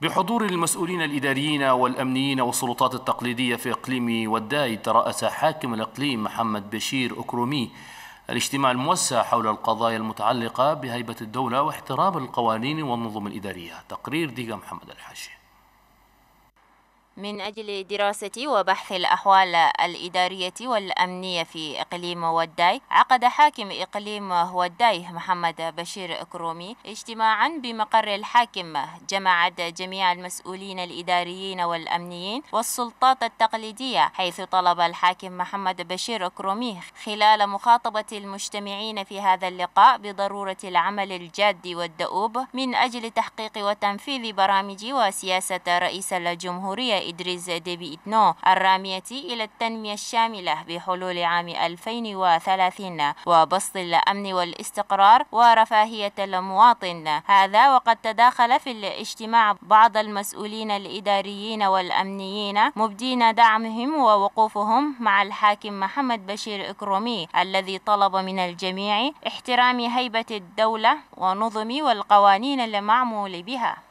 بحضور المسؤولين الإداريين والأمنيين والسلطات التقليدية في إقليم وداي ترأس حاكم الإقليم محمد بشير أكرومي الاجتماع الموسع حول القضايا المتعلقة بهيبة الدولة واحترام القوانين والنظم الإدارية تقرير ديجا محمد الحاشي من أجل دراسة وبحث الأحوال الإدارية والأمنية في إقليم وداي عقد حاكم إقليم وداي محمد بشير كرومي اجتماعا بمقر الحاكم جمعت جميع المسؤولين الإداريين والأمنيين والسلطات التقليدية حيث طلب الحاكم محمد بشير كرومي خلال مخاطبة المجتمعين في هذا اللقاء بضرورة العمل الجاد والدؤوب من أجل تحقيق وتنفيذ برامج وسياسة رئيس الجمهورية إدريس ديبي إتنو الرامية إلى التنمية الشاملة بحلول عام 2030 وبسط الأمن والاستقرار ورفاهية المواطن هذا وقد تداخل في الاجتماع بعض المسؤولين الإداريين والأمنيين مبدين دعمهم ووقوفهم مع الحاكم محمد بشير إكرومي الذي طلب من الجميع احترام هيبة الدولة ونظم والقوانين المعمول بها